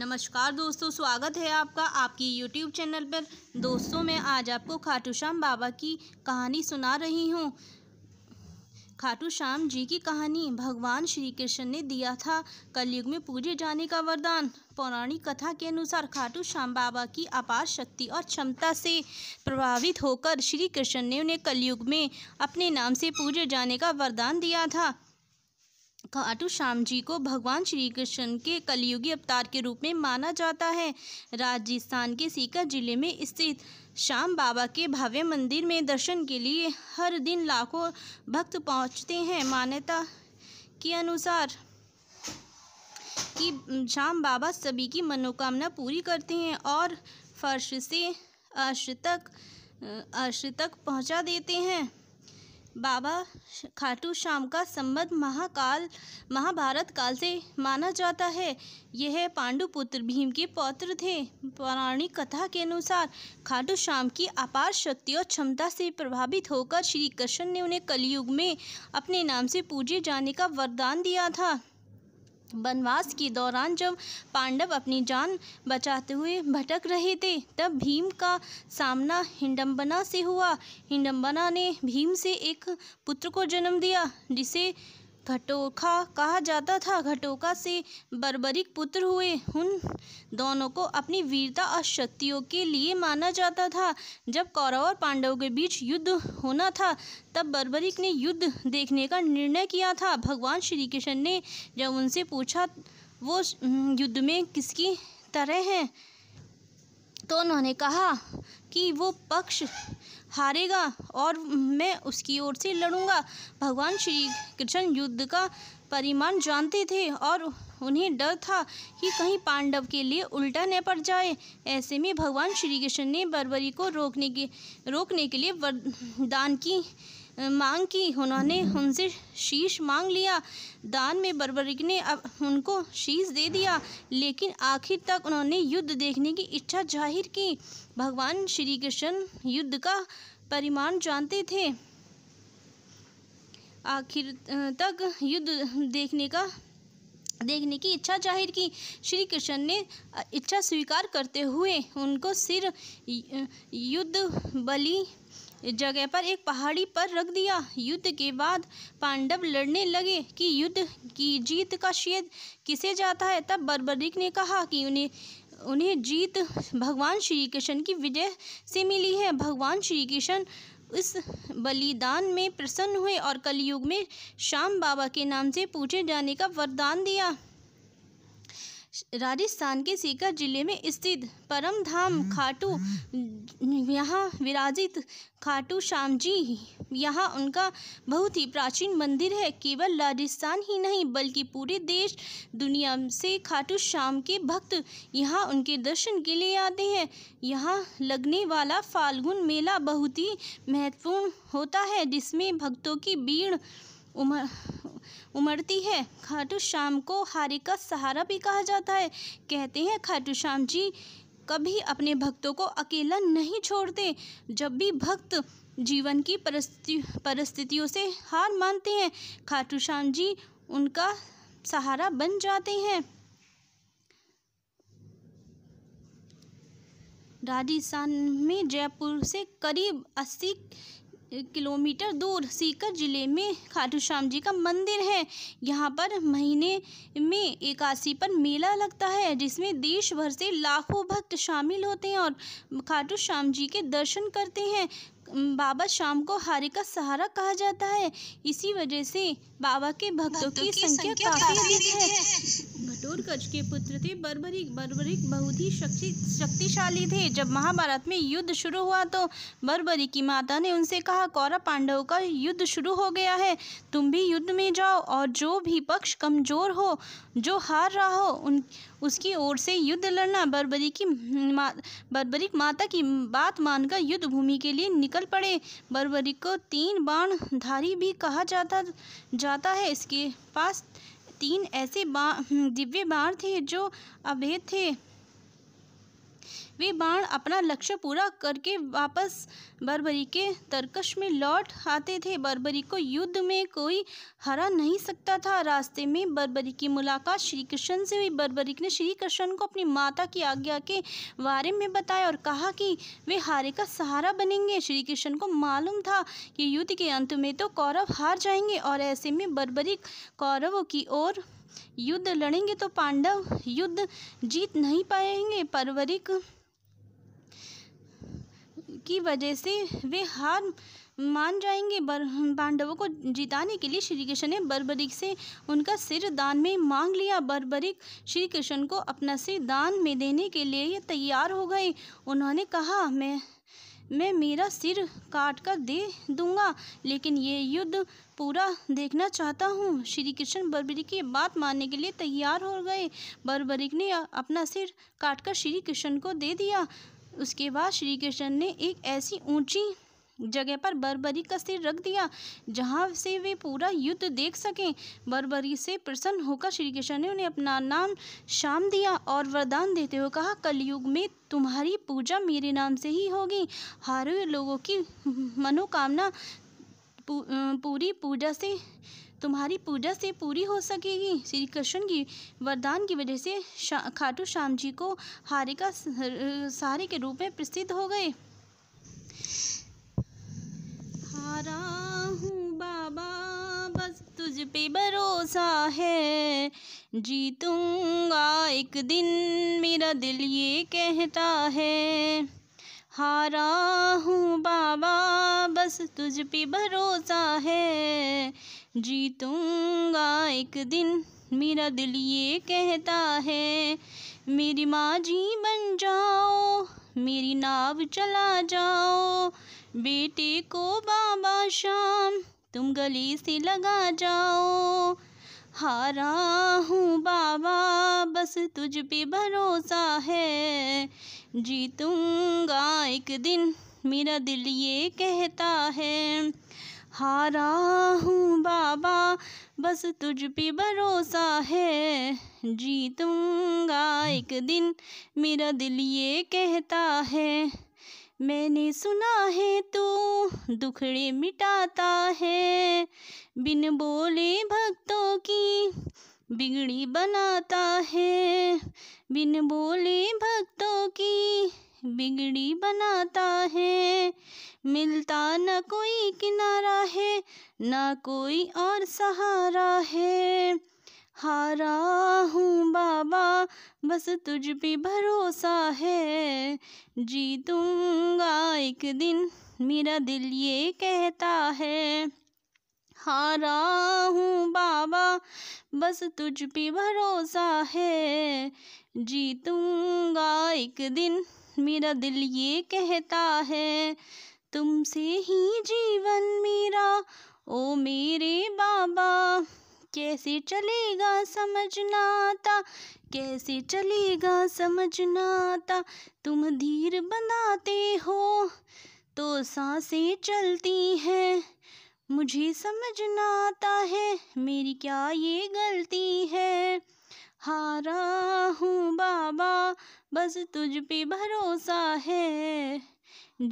नमस्कार दोस्तों स्वागत है आपका आपकी यूट्यूब चैनल पर दोस्तों मैं आज आपको खाटू श्याम बाबा की कहानी सुना रही हूँ खाटू श्याम जी की कहानी भगवान श्री कृष्ण ने दिया था कलयुग में पूजे जाने का वरदान पौराणिक कथा के अनुसार खाटू श्याम बाबा की अपार शक्ति और क्षमता से प्रभावित होकर श्री कृष्ण ने उन्हें कलयुग में अपने नाम से पूजे जाने का वरदान दिया था खाटू श्याम जी को भगवान श्री कृष्ण के कलयुगी अवतार के रूप में माना जाता है राजस्थान के सीकर जिले में स्थित श्याम बाबा के भव्य मंदिर में दर्शन के लिए हर दिन लाखों भक्त पहुंचते हैं मान्यता के अनुसार कि श्याम बाबा सभी की मनोकामना पूरी करते हैं और फर्श से अर्श तक अर्श तक पहुँचा देते हैं बाबा खाटू श्याम का संबंध महाकाल महाभारत काल से माना जाता है यह पांडुपुत्र भीम के पौत्र थे पौराणिक कथा के अनुसार खाटू श्याम की अपार शक्ति और क्षमता से प्रभावित होकर श्री कृष्ण ने उन्हें कलयुग में अपने नाम से पूजे जाने का वरदान दिया था वनवास के दौरान जब पांडव अपनी जान बचाते हुए भटक रहे थे तब भीम का सामना हिंडम्बना से हुआ हिंडम्बना ने भीम से एक पुत्र को जन्म दिया जिसे घटोखा कहा जाता था घटोखा से बर्बरिक पुत्र हुए उन दोनों को अपनी वीरता और शक्तियों के लिए माना जाता था जब कौरव और पांडवों के बीच युद्ध होना था तब बर्बरिक ने युद्ध देखने का निर्णय किया था भगवान श्री कृष्ण ने जब उनसे पूछा वो युद्ध में किसकी तरह हैं तो उन्होंने कहा कि वो पक्ष हारेगा और मैं उसकी ओर से लड़ूंगा भगवान श्री कृष्ण युद्ध का परिमाण जानते थे और उन्हें डर था कि कहीं पांडव के लिए उल्टा न पड़ जाए ऐसे में भगवान श्री कृष्ण ने बर्बरी को रोकने के रोकने के लिए वरदान की मांग की उन्होंने उनसे शीश मांग लिया दान में बर्बरिक ने अब उनको शीश दे दिया लेकिन आखिर तक उन्होंने युद्ध देखने की इच्छा जाहिर की भगवान श्री कृष्ण युद्ध का परिमाण जानते थे आखिर तक युद्ध देखने का देखने की इच्छा जाहिर की श्री कृष्ण ने इच्छा स्वीकार करते हुए उनको सिर युद्ध बलि जगह पर एक पहाड़ी पर रख दिया युद्ध के बाद पांडव लड़ने लगे कि युद्ध की जीत का शेद किसे जाता है तब बर्बरिक ने कहा कि उन्हें उन्हें जीत भगवान श्री कृष्ण की विजय से मिली है भगवान श्री कृष्ण इस बलिदान में प्रसन्न हुए और कलयुग में श्याम बाबा के नाम से पूछे जाने का वरदान दिया राजस्थान के सीकर जिले में स्थित परम धाम खाटू यहाँ विराजित खाटू श्याम जी यहाँ उनका बहुत ही प्राचीन मंदिर है केवल राजस्थान ही नहीं बल्कि पूरे देश दुनिया से खाटू श्याम के भक्त यहाँ उनके दर्शन के लिए आते हैं यहाँ लगने वाला फाल्गुन मेला बहुत ही महत्वपूर्ण होता है जिसमें भक्तों की भीड़ उमड़ उमड़ती है खाटू श्याम को हारे का सहारा भी कहा जाता है कहते हैं खाटू श्याम जी कभी अपने भक्तों को अकेला नहीं छोड़ते जब भी भक्त जीवन की परिस्थिति परिस्थितियों से हार मानते हैं खाटू श्याम जी उनका सहारा बन जाते हैं राजस्थान में जयपुर से करीब अस्सी किलोमीटर दूर सीकर जिले में खाटू श्याम जी का मंदिर है यहाँ पर महीने में एकासी पर मेला लगता है जिसमें देश भर से लाखों भक्त शामिल होते हैं और खाटू श्याम जी के दर्शन करते हैं बाबा शाम को हारे का सहारा कहा जाता है इसी वजह से बाबा के भक्तों की संख्या काफ़ी अधिक है घटोरकच के पुत्र थे बर्बरिक बर्बरिक बहुत ही शक्ति शक्तिशाली थे जब महाभारत में युद्ध शुरू हुआ तो बर्बरी की माता ने उनसे कहा कौरव पांडवों का युद्ध शुरू हो गया है तुम भी युद्ध में जाओ और जो भी पक्ष कमजोर हो जो हार रहा हो उन उसकी ओर से युद्ध लड़ना बर्बरी की मा, बर्बरिक माता की बात मानकर युद्ध भूमि के लिए निकल पड़े बर्बरिक को तीन बाण धारी भी कहा जाता जाता है इसके पास तीन ऐसे बा हम्म, दिव्य बाण थे जो अभेद थे वे बाण अपना लक्ष्य पूरा करके वापस बर्बरी के तर्कश में लौट आते थे बर्बरी को युद्ध में कोई हरा नहीं सकता था रास्ते में बर्बरी की मुलाकात श्री कृष्ण से हुई बर्बरी ने श्री कृष्ण को अपनी माता की आज्ञा के बारे में बताया और कहा कि वे हारे का सहारा बनेंगे श्री कृष्ण को मालूम था कि युद्ध के अंत में तो कौरव हार जाएंगे और ऐसे में बर्बरी कौरवों की ओर युद्ध लड़ेंगे तो पांडव युद्ध जीत नहीं पाएंगे परवरिक की वजह से वे हार मान जाएंगे पांडवों को जिताने के लिए श्री कृष्ण ने बर्बरिक से उनका सिर दान में मांग लिया बर्बरिक श्री कृष्ण को अपना सिर दान में देने के लिए तैयार हो गए उन्होंने कहा मैं मैं मेरा सिर काट कर दे दूंगा लेकिन ये युद्ध पूरा देखना चाहता हूँ श्री कृष्ण बर्बरिक की बात मानने के लिए तैयार हो गए बर्बरिक ने अपना सिर काट कर श्री कृष्ण को दे दिया उसके बाद श्री कृष्ण ने एक ऐसी ऊंची जगह पर बर्बरी का सिर रख दिया जहाँ से वे पूरा युद्ध देख सकें बर्बरी से प्रसन्न होकर श्री कृष्ण ने उन्हें अपना नाम शाम दिया और वरदान देते हुए कहा कलयुग में तुम्हारी पूजा मेरे नाम से ही होगी हारे हुए लोगों की मनोकामना पूरी पूजा से तुम्हारी पूजा से पूरी हो सकेगी श्री कृष्ण की वरदान की वजह से शा, खाटू श्याम जी को हारे का सहारे के रूप में प्रसिद्ध हो गए हारा हूँ बाबा बस तुझ पे भरोसा है जीतूंगा एक दिन मेरा दिल ये कहता है हारा हूँ बस तुझ पे भरोसा है जीतूंगा एक दिन मेरा दिल ये कहता है मेरी माँ जी बन जाओ मेरी नाव चला जाओ बेटे को बाबा शाम तुम गले से लगा जाओ हारा हूँ बाबा बस तुझ पे भरोसा है जीतूंगा एक दिन मेरा दिल ये कहता है हारा हूँ बाबा बस तुझ पे भरोसा है जीतूँगा एक दिन मेरा दिल ये कहता है मैंने सुना है तू दुखड़े मिटाता है बिन बोले भक्तों की बिगड़ी बनाता है बिन बोले भक्तों की बिगड़ी बनाता है मिलता न कोई किनारा है न कोई और सहारा है हारा हूँ बाबा बस तुझ पे भरोसा है जीतूँगा एक दिन मेरा दिल ये कहता है हारा हूँ बाबा बस तुझ पे भरोसा है जीतूँगा एक दिन मेरा दिल ये कहता है तुमसे ही जीवन मेरा ओ मेरे बाबा कैसे चलेगा समझना आता कैसे चलेगा समझना आता तुम धीर बनाते हो तो सांसें चलती हैं मुझे समझना आता है मेरी क्या ये गलती है हारा हूँ बाबा बस तुझ पे भरोसा है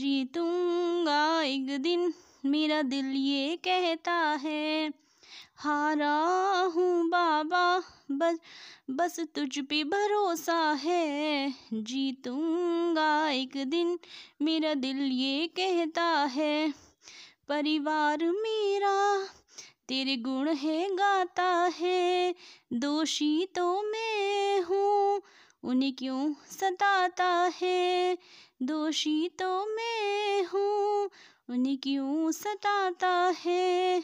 जीतूंगा एक दिन मेरा दिल ये कहता है हारा हूँ बाबा बस बस तुझ पे भरोसा है जीतूंगा एक दिन मेरा दिल ये कहता है परिवार मेरा तेरे गुण है गाता है दोषी तो मैं हूँ उन्हें क्यों सताता है दोषी तो मैं हूँ उन्हें क्यों सताता है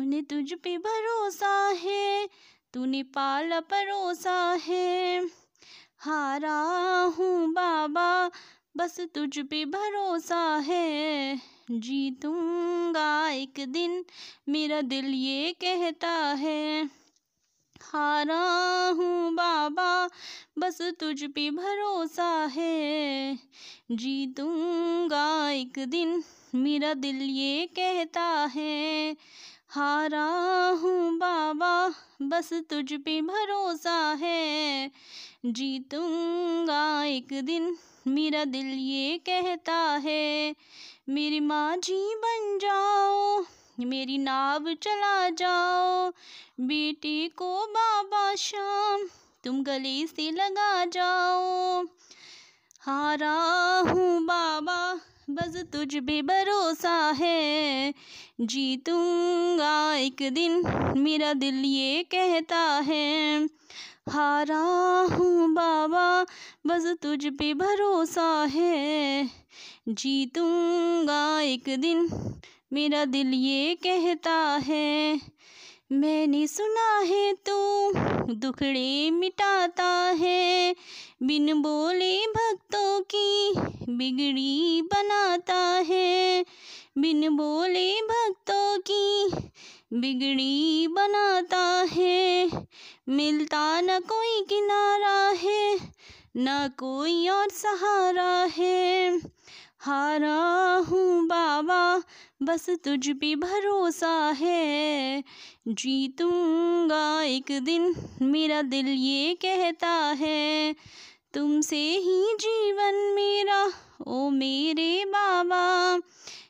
उन्हें तुझ पे भरोसा है तूने पाला परोसा है हारा हूँ बाबा बस तुझ पे भरोसा है जीतूंगा एक दिन मेरा दिल ये कहता है हारा हूँ बाबा बस तुझ पे भरोसा है जीतूंगा एक दिन मेरा दिल ये कहता है हारा हूँ बाबा बस तुझ पे भरोसा है जीतूंगा एक दिन मेरा दिल ये कहता है मेरी माँ जी बन जाओ मेरी नाव चला जाओ बेटे को बाबा शाम तुम गले से लगा जाओ हारा हूँ बाबा तुझ पे भरोसा है जीतूंगा एक दिन मेरा दिल ये कहता है हारा हूँ बाबा बस तुझ पे भरोसा है जीतूंगा एक दिन मेरा दिल ये कहता है मैंने सुना है तू दुखड़े मिटाता है बिन बोले भक्तों की बिगड़ी बनाता है बिन बोले भक्तों की बिगड़ी बनाता है मिलता न कोई किनारा है न कोई और सहारा है हारा हूँ बाबा बस तुझ पे भरोसा है जीतूँगा एक दिन मेरा दिल ये कहता है तुमसे ही जीवन मेरा ओ मेरे बाबा